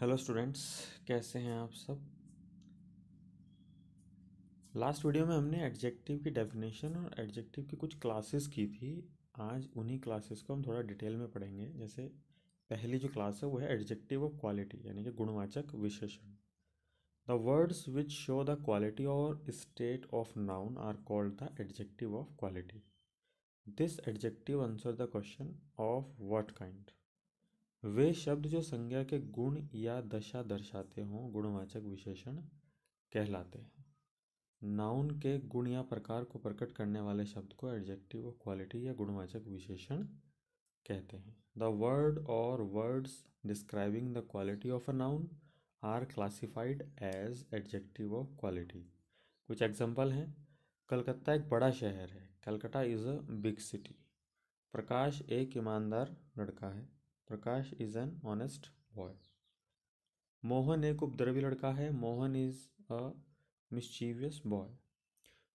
Hello students कैसे हैं आप सब लास्ट वीडियो में हमने एडजेक्टिव की डेफिनेशन और एडजेक्टिव की कुछ क्लासेस की थी आज उन्हीं क्लासेस को हम थोड़ा डिटेल में पढ़ेंगे जैसे पहली जो क्लास है वो है एडजेक्टिव ऑफ क्वालिटी यानी कि गुणवाचक विशेषण the words which show the quality और state of noun are called the adjective of quality this adjective answer the question of what kind वे शब्द जो संज्ञा के गुण या दशा दर्शाते हों गुणवाचक विशेषण कहलाते हैं नाउन के गुण या प्रकार को प्रकट करने वाले शब्द को एडजेक्टिव ऑफ क्वालिटी या गुणवाचक विशेषण कहते हैं द वर्ड और words describing the quality of a noun are classified as adjective of quality कुछ एग्जाम्पल हैं कलकत्ता एक बड़ा शहर है Calcutta is a big city Prakash एक ईमानदार लड़का है Prakash is an honest boy Mohan एक उपद्रवी लड़का है Mohan is a mischievous boy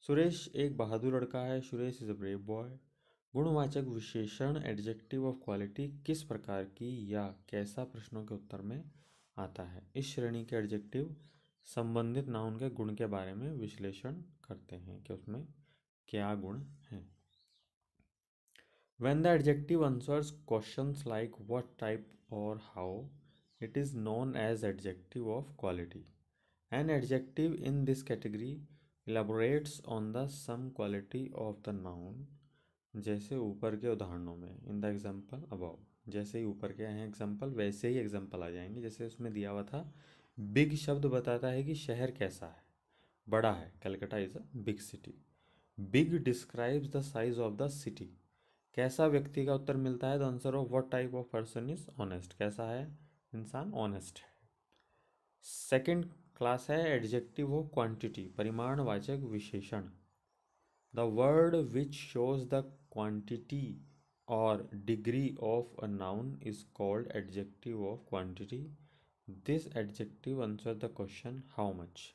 Suresh एक बहादुर लड़का है Suresh is a brave boy गुणवाचक विशेषण एडजेक्टिव ऑफ क्वालिटी किस प्रकार की या कैसा प्रश्नों के उत्तर में आता है इस श्रेणी के एडजेक्टिव संबंधित नाउन के गुण के बारे में विश्लेषण करते हैं कि उसमें क्या गुण हैं when the adjective answers questions like what type or how it is known as adjective of quality an adjective in this category elaborates on the some quality of the noun जैसे ऊपर के उदाहरणों में इन द एग्जाम्पल अबाव जैसे ही ऊपर के हैं example वैसे ही एग्जाम्पल आ जाएंगे जैसे उसमें दिया हुआ था बिग शब्द बताता है कि शहर कैसा है बड़ा है Calcutta is a big city big describes the size of the city कैसा व्यक्ति का उत्तर मिलता है the answer of what type of person is honest कैसा है इंसान ऑनेस्ट है सेकेंड क्लास है एडजेक्टिव ऑफ क्वांटिटी परिमाणवाचक विशेषण the word which shows the quantity और degree of a noun is called adjective of quantity this adjective answer the question how much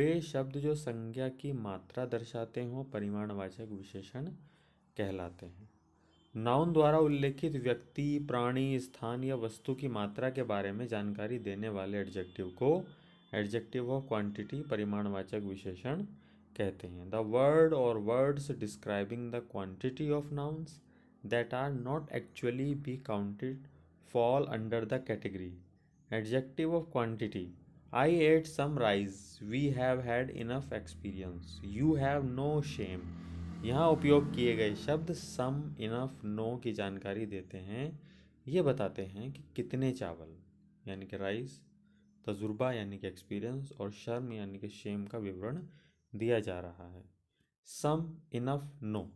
वे शब्द जो संज्ञा की मात्रा दर्शाते हों परिमाणवाचक विशेषण कहलाते हैं नाउन द्वारा उल्लेखित व्यक्ति प्राणी स्थान या वस्तु की मात्रा के बारे में जानकारी देने वाले एडजेक्टिव को एडजेक्टिव ऑफ क्वांटिटी परिमाणवाचक विशेषण कहते हैं द वर्ड और words describing the quantity of nouns that are not actually be counted fall under the category adjective of quantity I ate some rice we have had enough experience you have no shame यहाँ उपयोग किए गए शब्द सम enough no की जानकारी देते हैं ये बताते हैं कि कितने चावल यानी कि राइस तजुर्बा यानी कि एक्सपीरियंस और शर्म यानी कि शेम का विवरण दिया जा रहा है some enough no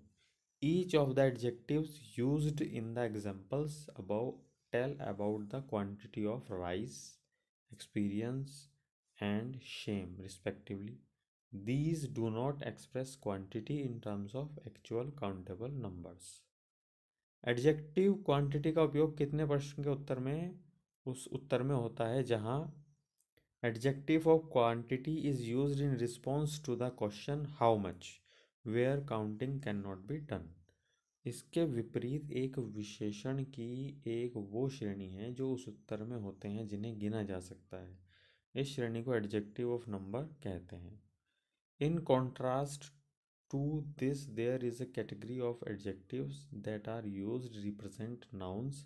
each of the adjectives use in the examples about tell about the quantity of rice experience and shame respectively These do not express quantity in terms of actual countable numbers. Adjective quantity का उपयोग कितने प्रश्न के उत्तर में उस उत्तर में होता है जहां adjective of quantity is use in response to the question how much where counting can not be done इसके विपरीत एक विशेषण की एक वो श्रेणी है जो उस उत्तर में होते हैं जिन्हें गिना जा सकता है इस श्रेणी को एडजेक्टिव ऑफ नंबर कहते हैं in contrast to this there is a category of adjectives that are use represent nouns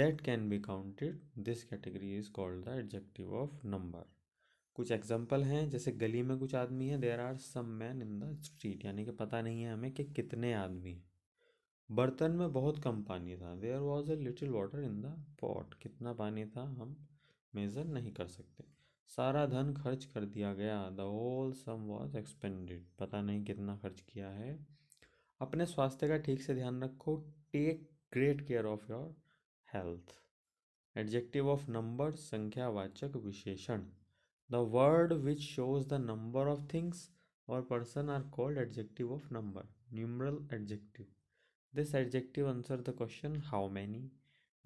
that can be counted this category is called the adjective of number कुछ एग्जाम्पल हैं जैसे गली में कुछ आदमी है there are some man in the street यानी कि पता नहीं है हमें कि कितने आदमी हैं बर्तन में बहुत कम पानी था there was a little water in the pot कितना पानी था हम मेज़र नहीं कर सकते सारा धन खर्च कर दिया गया the whole sum was expended पता नहीं कितना खर्च किया है अपने स्वास्थ्य का ठीक से ध्यान रखो take great care of your health adjective of number संख्यावाचक विशेषण the word which shows the number of things और person are called adjective of number numeral adjective this adjective answer the question how many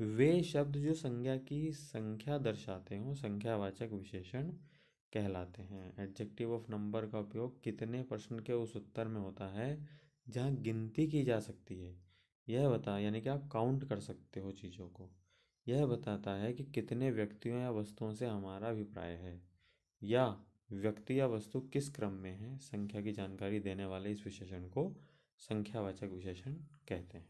वे शब्द जो संज्ञा की संख्या दर्शाते हो संख्यावाचक विशेषण कहलाते हैं एडजेक्टिव ऑफ नंबर का उपयोग कितने प्रश्न के उस उत्तर में होता है जहाँ गिनती की जा सकती है यह बता यानी कि आप काउंट कर सकते हो चीज़ों को यह बताता है कि कितने व्यक्तियों या वस्तुओं से हमारा अभिप्राय है या व्यक्ति या वस्तु किस क्रम में है संख्या की जानकारी देने वाले इस विशेषण को संख्यावाचक विशेषण कहते हैं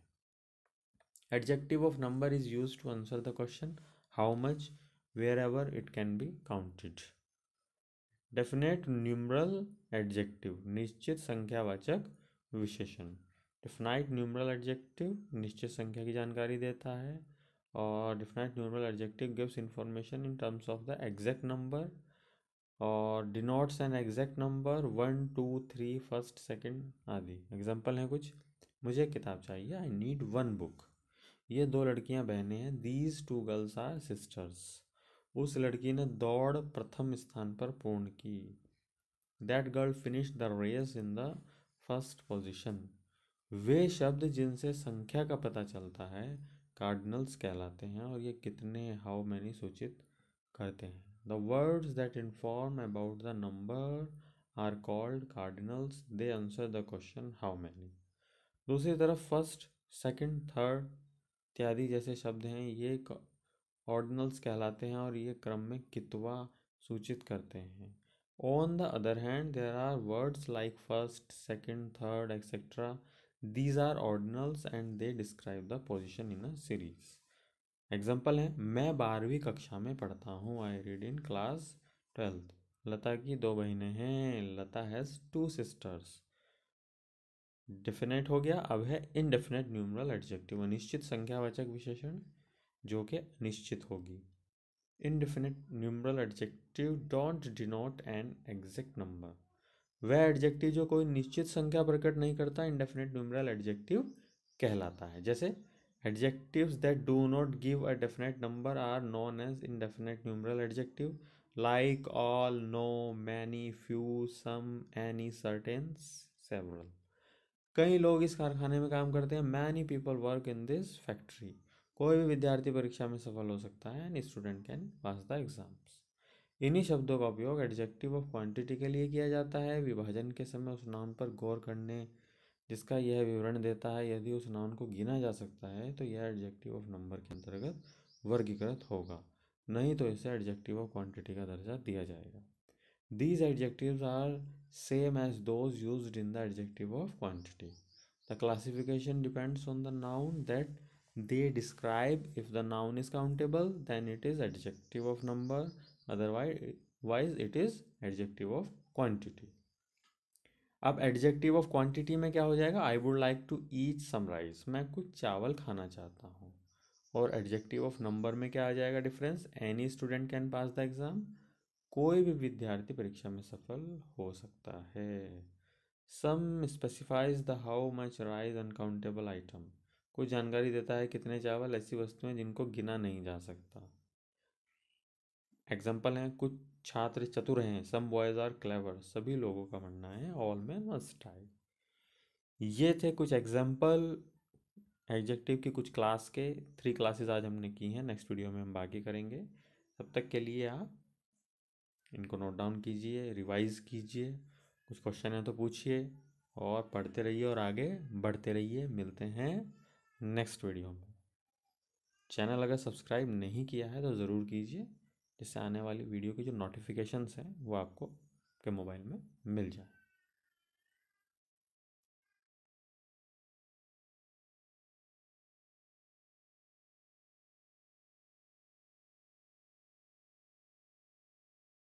adjective of number is use to answer the question how much wherever it can be counted definite numeral adjective निश्चित संख्यावाचक विशेषण डिफिनाइट न्यूमरल एडजेक्टिव निश्चित संख्या की जानकारी देता है और definite numeral adjective gives information in terms of the exact number और denotes an exact number one two three first second आदि एग्जाम्पल हैं कुछ मुझे किताब चाहिए आई नीड वन बुक ये दो लड़कियां बहनें हैं these two girls are sisters उस लड़की ने दौड़ प्रथम स्थान पर पूर्ण की that girl finish the race in the first position वे शब्द जिनसे संख्या का पता चलता है कार्डिनल्स कहलाते हैं और ये कितने हाउ मैनी सूचित करते हैं the words that inform about the number are called cardinals they answer the question how many दूसरी तरफ फर्स्ट सेकेंड थर्ड इत्यादि जैसे शब्द हैं ये ऑर्डिनल्स कहलाते हैं और ये क्रम में कितवा सूचित करते हैं on the other hand there are words like first second third etcetera these are ordinals and they describe the position in a series example है मैं बारहवीं कक्षा में पढ़ता हूँ I read in class twelfth Lata की दो बहनें हैं Lata has two sisters definite हो गया अब है इनडेफिनेट न्यूमरल एडजेक्टिव अनिश्चित संख्यावाचक विशेषण जो कि निश्चित होगी indefinite numeral adjective don't denote an exact number वह एडजेक्टिव जो कोई निश्चित संख्या प्रकट नहीं करता इनडेफिनेट न्यूमरल एडजेक्टिव कहलाता है जैसे adjectives that do not give a definite number are known as indefinite numeral adjective like all no many few some any certain several कई लोग इस कारखाने में काम करते हैं many people work in this factory कोई भी विद्यार्थी परीक्षा में सफल हो सकता है and student can pass the exams इन्हीं शब्दों का उपयोग एडजेक्टिव ऑफ क्वांटिटी के लिए किया जाता है विभाजन के समय उस नाउन पर गौर करने जिसका यह विवरण देता है यदि उस नाउन को गिना जा सकता है तो यह एडजेक्टिव ऑफ नंबर के अंतर्गत वर्गीकृत होगा नहीं तो इसे एडजेक्टिव ऑफ क्वांटिटी का दर्जा दिया जाएगा these adjective are same as those used in the adjective of quantity. The classification depends on the noun that they describe. If the noun is countable, then it is adjective of number, otherwise it is adjective of quantity. अब adjective of quantity में क्या हो जाएगा I would like to eat some rice मैं कुछ चावल खाना चाहता हूँ और एडजेक्टिव ऑफ नंबर में क्या आ जाएगा difference any student can pass the exam कोई भी विद्यार्थी परीक्षा में सफल हो सकता है some specifies the how much rice uncountable item कुछ जानकारी देता है कितने चावल ऐसी वस्तुएं जिनको गिना नहीं जा सकता एग्जाम्पल हैं कुछ छात्र चतुर हैं सम बॉयज आर क्लेवर सभी लोगों का मानना है ऑल मैन मस्ट आई ये थे कुछ एग्जाम्पल एग्जेक्टिव की कुछ क्लास के थ्री क्लासेस आज हमने की हैं नेक्स्ट वीडियो में हम बाकी करेंगे तब तक के लिए आप इनको नोट डाउन कीजिए रिवाइज़ कीजिए कुछ क्वेश्चन है तो पूछिए और पढ़ते रहिए और आगे बढ़ते रहिए मिलते हैं नेक्स्ट वीडियो में चैनल अगर सब्सक्राइब नहीं किया है तो ज़रूर कीजिए जिससे आने वाली वीडियो की जो नोटिफिकेशंस हैं वो आपको के मोबाइल में मिल जाए